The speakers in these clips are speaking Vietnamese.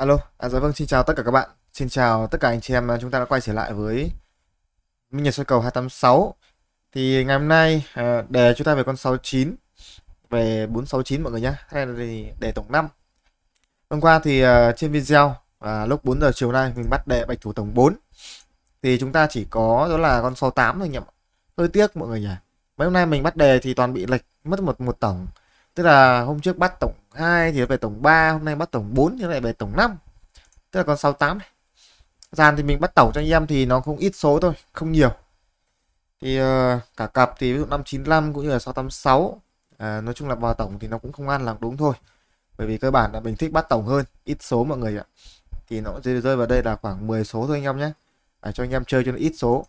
Alo, à, dạ vâng, xin chào tất cả các bạn. Xin chào tất cả anh chị em, à, chúng ta đã quay trở lại với Minh Nhật soi cầu 286. Thì ngày hôm nay à, đề chúng ta về con 69 về 469 mọi người nhé. Hay là đề tổng 5. Hôm qua thì à, trên video à, lúc 4 giờ chiều nay mình bắt đề bạch thủ tổng 4. Thì chúng ta chỉ có đó là con 68 thôi nhỉ. Hơi tiếc mọi người nhỉ. Mấy hôm nay mình bắt đề thì toàn bị lệch mất một một tổng. Tức là hôm trước bắt tổng 2 thì về tổng 3 hôm nay bắt tổng 4 thì lại về tổng 5 tức là còn 68 này dàn thì mình bắt tổng cho anh em thì nó không ít số thôi không nhiều thì uh, cả cặp thì ví dụ 595 cũng như là 686 à, nói chung là vào tổng thì nó cũng không ăn là đúng thôi bởi vì cơ bản là mình thích bắt tổng hơn ít số mọi người ạ thì nó rơi vào đây là khoảng 10 số thôi anh em nhé à, cho anh em chơi cho nó ít số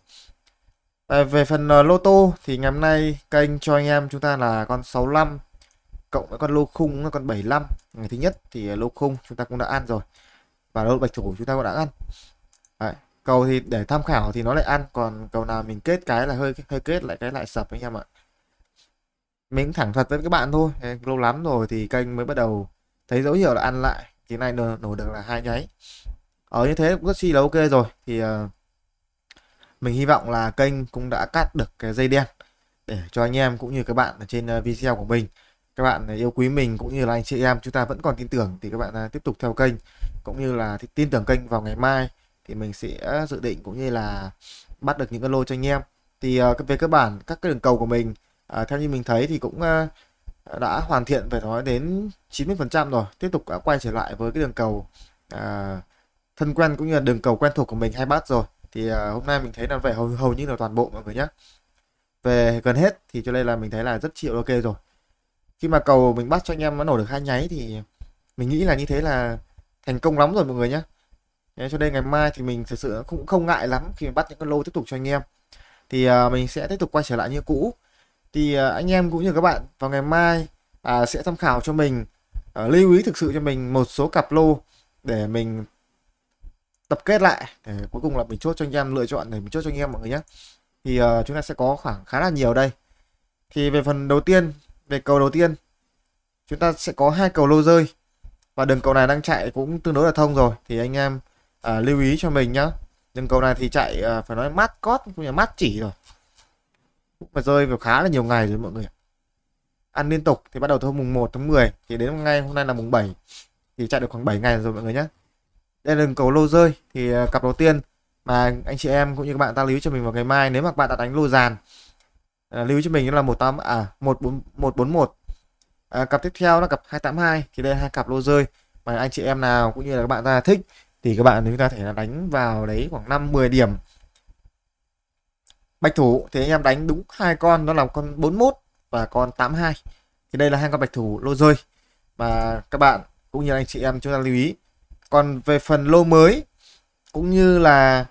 à, về phần uh, lô tô thì ngày hôm nay kênh cho anh em chúng ta là con 65 cộng với con lô khung là con 75 ngày thứ nhất thì à, lô khung chúng ta cũng đã ăn rồi và lô bạch thủ chúng ta cũng đã ăn Đấy. cầu thì để tham khảo thì nó lại ăn còn cầu nào mình kết cái là hơi hơi kết lại cái lại sập anh em ạ mình thẳng thật với các bạn thôi lâu lắm rồi thì kênh mới bắt đầu thấy dấu hiệu là ăn lại thì này nổ, nổ được là hai nháy ở ờ, như thế cũng rất chi là ok rồi thì uh, mình hy vọng là kênh cũng đã cắt được cái dây đen để cho anh em cũng như các bạn ở trên ờ, video của mình các bạn yêu quý mình cũng như là anh chị em chúng ta vẫn còn tin tưởng thì các bạn à, tiếp tục theo kênh cũng như là tin tưởng kênh vào ngày mai thì mình sẽ dự định cũng như là bắt được những cái lô cho anh em thì à, về cơ bản các cái đường cầu của mình à, theo như mình thấy thì cũng đã hoàn thiện phải nói đến 90% rồi tiếp tục quay trở lại với cái đường cầu thân quen cũng như là đường cầu quen thuộc của mình hai bát rồi thì hôm nay mình thấy là về hầu, hầu như là toàn bộ mọi người nhé về gần hết thì cho nên là mình thấy là rất chịu ok rồi khi mà cầu mình bắt cho anh em nó nổ được hai nháy thì mình nghĩ là như thế là thành công lắm rồi mọi người nhé Đấy, cho nên ngày mai thì mình thực sự cũng không ngại lắm khi mình bắt những con lô tiếp tục cho anh em thì uh, mình sẽ tiếp tục quay trở lại như cũ thì uh, anh em cũng như các bạn vào ngày mai uh, sẽ tham khảo cho mình uh, lưu ý thực sự cho mình một số cặp lô để mình tập kết lại để cuối cùng là mình chốt cho anh em lựa chọn để mình chốt cho anh em mọi người nhé thì uh, chúng ta sẽ có khoảng khá là nhiều đây thì về phần đầu tiên về cầu đầu tiên chúng ta sẽ có hai cầu lô rơi và đường cầu này đang chạy cũng tương đối là thông rồi thì anh em à, lưu ý cho mình nhá đường cầu này thì chạy à, phải nói mát cót cũng là mát chỉ rồi cũng phải rơi vào khá là nhiều ngày rồi mọi người ăn liên tục thì bắt đầu từ mùng 1 tháng 10 thì đến ngay hôm nay là mùng 7 thì chạy được khoảng 7 ngày rồi mọi người nhé đây là đường cầu lô rơi thì à, cặp đầu tiên mà anh chị em cũng như các bạn ta lưu cho mình vào ngày mai nếu mà bạn đã đánh lô dàn À, lưu cho mình đó là 18 à 14 141 à, cặp tiếp theo là cặp 282 thì đây là hai cặp lô rơi mà anh chị em nào cũng như là các bạn ra thích thì các bạn chúng ta thể là đánh vào đấy khoảng 5 10 điểm bạch thủ thì anh em đánh đúng hai con đó là con 41 và con 82 thì đây là hai con bạch thủ lô rơi mà các bạn cũng như anh chị em chúng ta lưu ý còn về phần lô mới cũng như là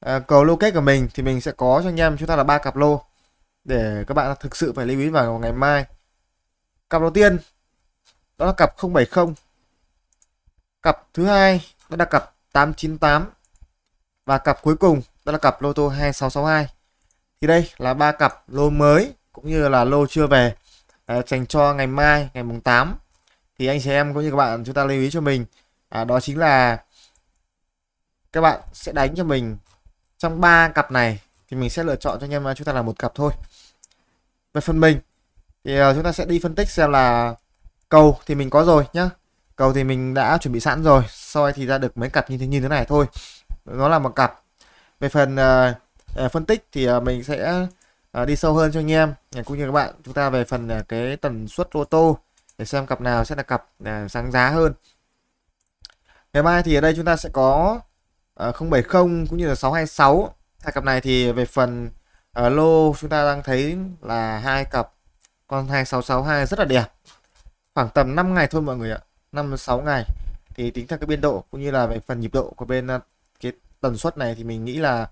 à, cầu lô kết của mình thì mình sẽ có cho anh em chúng ta là ba cặp lô để các bạn thực sự phải lưu ý vào ngày mai cặp đầu tiên đó là cặp 070 cặp thứ hai đó là cặp 898 và cặp cuối cùng đó là cặp lô tô 2662 thì đây là ba cặp lô mới cũng như là lô chưa về à, dành cho ngày mai ngày mùng 8 thì anh chị em cũng như các bạn chúng ta lưu ý cho mình à, đó chính là các bạn sẽ đánh cho mình trong ba cặp này thì mình sẽ lựa chọn cho anh em chúng ta là một cặp thôi về phần mình thì ờ, chúng ta sẽ đi phân tích xem là cầu thì mình có rồi nhá cầu thì mình đã chuẩn bị sẵn rồi soi thì ra được mấy cặp như thế như thế này thôi nó là một cặp về phần uh, phân tích thì mình sẽ đi sâu hơn cho anh em cũng như các bạn chúng ta về phần cái tần suất ô tô để xem cặp nào sẽ là cặp sáng giá hơn ngày mai thì ở đây chúng ta sẽ có uh, 070 cũng như là 626 hai cặp này thì về phần ở lô chúng ta đang thấy là hai cặp con 2662 rất là đẹp khoảng tầm 5 ngày thôi mọi người ạ 5 6 ngày thì tính theo cái biên độ cũng như là về phần nhịp độ của bên à, cái tần suất này thì mình nghĩ là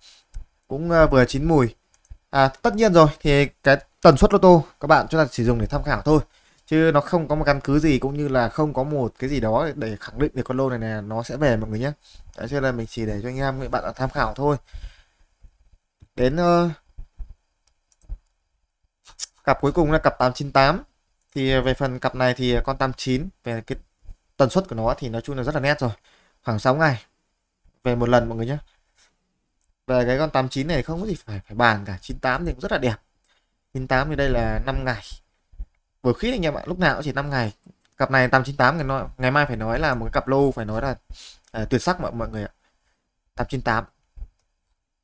cũng à, vừa chín mùi à, tất nhiên rồi thì cái tần suất lô tô các bạn chúng ta chỉ dùng để tham khảo thôi chứ nó không có một căn cứ gì cũng như là không có một cái gì đó để khẳng định được con lô này là nó sẽ về mọi người nhé đấy cho nên là mình chỉ để cho anh em các bạn tham khảo thôi đến uh, cặp cuối cùng là cặp 898 thì về phần cặp này thì con 89 về cái tần suất của nó thì nói chung là rất là nét rồi khoảng 6 ngày về một lần mọi người nhé về cái con 89 này không có gì phải phải bàn cả 98 thì cũng rất là đẹp 98 thì đây là 5 ngày vừa khít anh em ạ lúc nào cũng chỉ 5 ngày cặp này 898 ngày, nói, ngày mai phải nói là một cặp lô phải nói là à, tuyệt sắc mọi mọi người ạ 898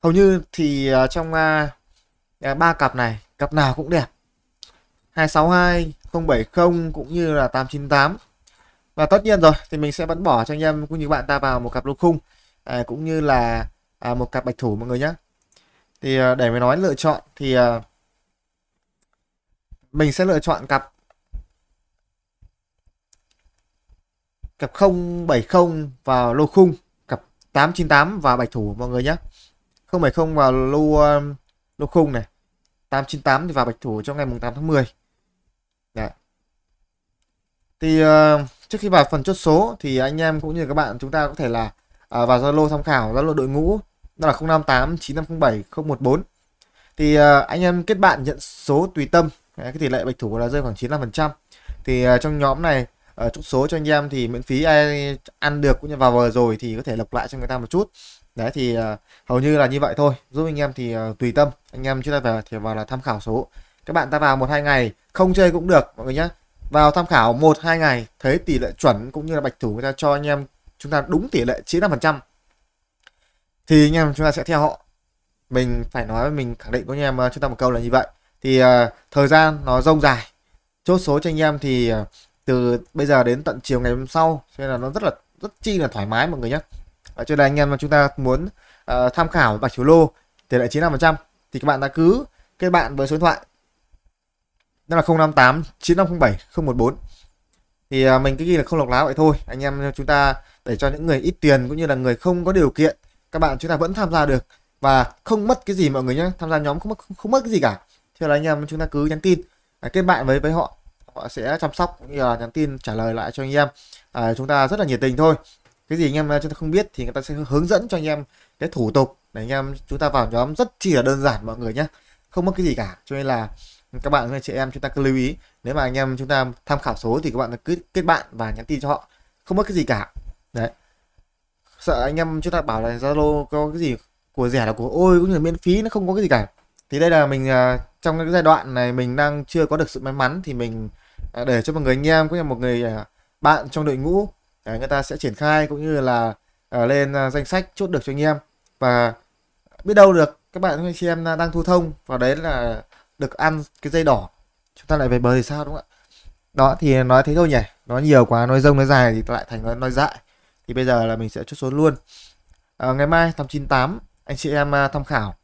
hầu như thì uh, trong à, à, ba uh, uh, cặp này cặp nào cũng đẹp 262 070 cũng như là 898 và tất nhiên rồi thì mình sẽ vẫn bỏ cho anh em cũng như bạn ta vào một cặp lô khung à, cũng như là à, một cặp bạch thủ mọi người nhé thì à, để mình nói lựa chọn thì à, mình sẽ lựa chọn cặp cặp 070 vào lô khung cặp 898 và bạch thủ mọi người nhé 070 vào lô à, lô khung này 898 thì vào bạch thủ trong ngày mùng 8 tháng 10 thì uh, trước khi vào phần chốt số thì anh em cũng như các bạn chúng ta có thể là uh, vào Zalo tham khảo Zalo đội ngũ đó là 058 9507 014 thì uh, anh em kết bạn nhận số tùy tâm cái tỷ lệ bạch thủ là rơi khoảng 95% thì uh, trong nhóm này ở uh, chốt số cho anh em thì miễn phí ai ăn được cũng như vào vừa rồi thì có thể lọc lại cho người ta một chút đấy thì uh, hầu như là như vậy thôi giúp anh em thì uh, tùy tâm anh em chúng ta vào thì vào là tham khảo số các bạn ta vào một hai ngày không chơi cũng được mọi người nhé vào tham khảo một hai ngày thấy tỷ lệ chuẩn cũng như là bạch thủ người ta cho anh em chúng ta đúng tỷ lệ 95% thì anh em chúng ta sẽ theo họ mình phải nói mình khẳng định với anh em ờ, chúng ta một câu là như vậy thì uh, thời gian nó rông dài chốt số cho anh em thì uh, từ bây giờ đến tận chiều ngày hôm sau cho nên là nó rất là rất chi là thoải mái mọi người nhé à, cho nên anh em mà chúng ta muốn uh, tham khảo bạch thủ lô tỷ lệ 95% thì các bạn đã cứ kết bạn với số điện thoại nên là 058 9507 014 thì à, mình cứ ghi là không lọc lá vậy thôi anh em chúng ta để cho những người ít tiền cũng như là người không có điều kiện các bạn chúng ta vẫn tham gia được và không mất cái gì mọi người nhé tham gia nhóm không mất không, không mất cái gì cả thế là anh em chúng ta cứ nhắn tin à, kết bạn với với họ họ sẽ chăm sóc cũng như là nhắn tin trả lời lại cho anh em à, chúng ta rất là nhiệt tình thôi cái gì anh em à, chúng ta không biết thì người ta sẽ hướng dẫn cho anh em cái thủ tục để anh em chúng ta vào nhóm rất chỉ là đơn giản mọi người nhé không mất cái gì cả cho nên là các bạn anh chị em chúng ta cứ lưu ý nếu mà anh em chúng ta tham khảo số thì các bạn cứ kết bạn và nhắn tin cho họ không mất cái gì cả đấy sợ anh em chúng ta bảo là zalo có cái gì của rẻ là của ôi cũng như là miễn phí nó không có cái gì cả thì đây là mình à, trong cái giai đoạn này mình đang chưa có được sự may mắn thì mình à, để cho mọi người anh em cũng như một người à, bạn trong đội ngũ người ta sẽ triển khai cũng như là lên danh sách chốt được cho anh em và biết đâu được các bạn anh chị em đang thu thông và đấy là được ăn cái dây đỏ chúng ta lại về bờ thì sao đúng không ạ đó thì nói thế thôi nhỉ nó nhiều quá nói rông nói dài thì lại thành nói, nói dại thì bây giờ là mình sẽ chốt số luôn à, ngày mai tầm 98 anh chị em à, tham khảo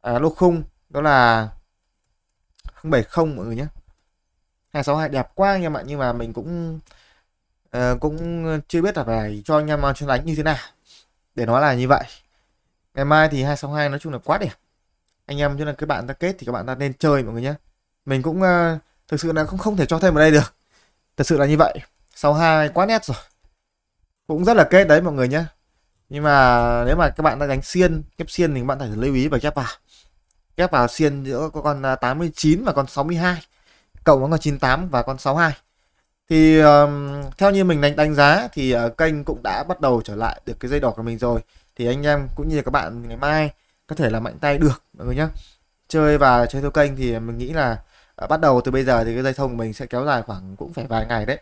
à, lô khung đó là 070 mọi người nhé 262 đẹp quá anh em ạ nhưng mà mình cũng uh, cũng chưa biết là phải cho anh em à, chuyên đánh như thế nào để nói là như vậy ngày mai thì 262 nói chung là quá đẹp anh em cho nên các bạn ta kết thì các bạn ta nên chơi mọi người nhé mình cũng uh, thực sự là không không thể cho thêm ở đây được thật sự là như vậy hai quá nét rồi cũng rất là kết đấy mọi người nhé nhưng mà nếu mà các bạn đang đánh xiên kép xiên thì các bạn phải lưu ý và ghép vào ghép vào xiên giữa con 89 à, và con 62 cộng với con 98 và con 62 thì um, theo như mình đánh đánh giá thì uh, kênh cũng đã bắt đầu trở lại được cái dây đỏ của mình rồi thì anh em cũng như các bạn ngày mai có thể là mạnh tay được mọi người nhé chơi và chơi theo kênh thì mình nghĩ là à, bắt đầu từ bây giờ thì cái dây thông của mình sẽ kéo dài khoảng cũng phải vài ngày đấy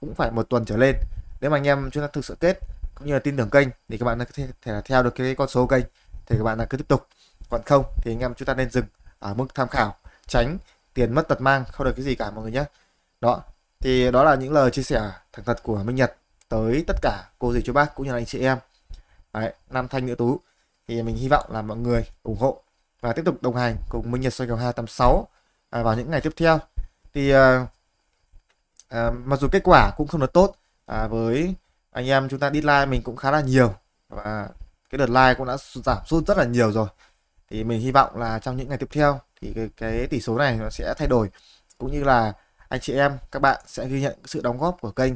cũng phải một tuần trở lên nếu mà anh em chúng ta thực sự kết cũng như là tin tưởng kênh thì các bạn có thể, thể là theo được cái con số kênh thì các bạn là cứ tiếp tục còn không thì anh em chúng ta nên dừng ở mức tham khảo tránh tiền mất tật mang không được cái gì cả mọi người nhé đó thì đó là những lời chia sẻ thẳng thật của Minh Nhật tới tất cả cô dì chú bác cũng như là anh chị em Đấy, Nam Thanh Nữ Tú thì mình hy vọng là mọi người ủng hộ và tiếp tục đồng hành cùng Minh Nhật soi kèo 286 à, vào những ngày tiếp theo thì à, à, mặc dù kết quả cũng không được tốt à, với anh em chúng ta đi like mình cũng khá là nhiều và cái đợt like cũng đã giảm sút rất là nhiều rồi thì mình hy vọng là trong những ngày tiếp theo thì cái, cái tỷ số này nó sẽ thay đổi cũng như là anh chị em các bạn sẽ ghi nhận sự đóng góp của kênh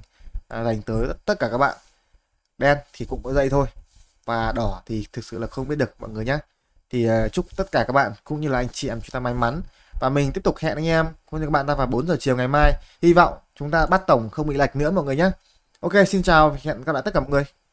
à, dành tới tất cả các bạn đen thì cũng có dây thôi và đỏ thì thực sự là không biết được mọi người nhé thì uh, chúc tất cả các bạn cũng như là anh chị em chúng ta may mắn và mình tiếp tục hẹn anh em cũng như các bạn ta vào 4 giờ chiều ngày mai hy vọng chúng ta bắt tổng không bị lệch nữa mọi người nhé ok xin chào hẹn gặp lại tất cả mọi người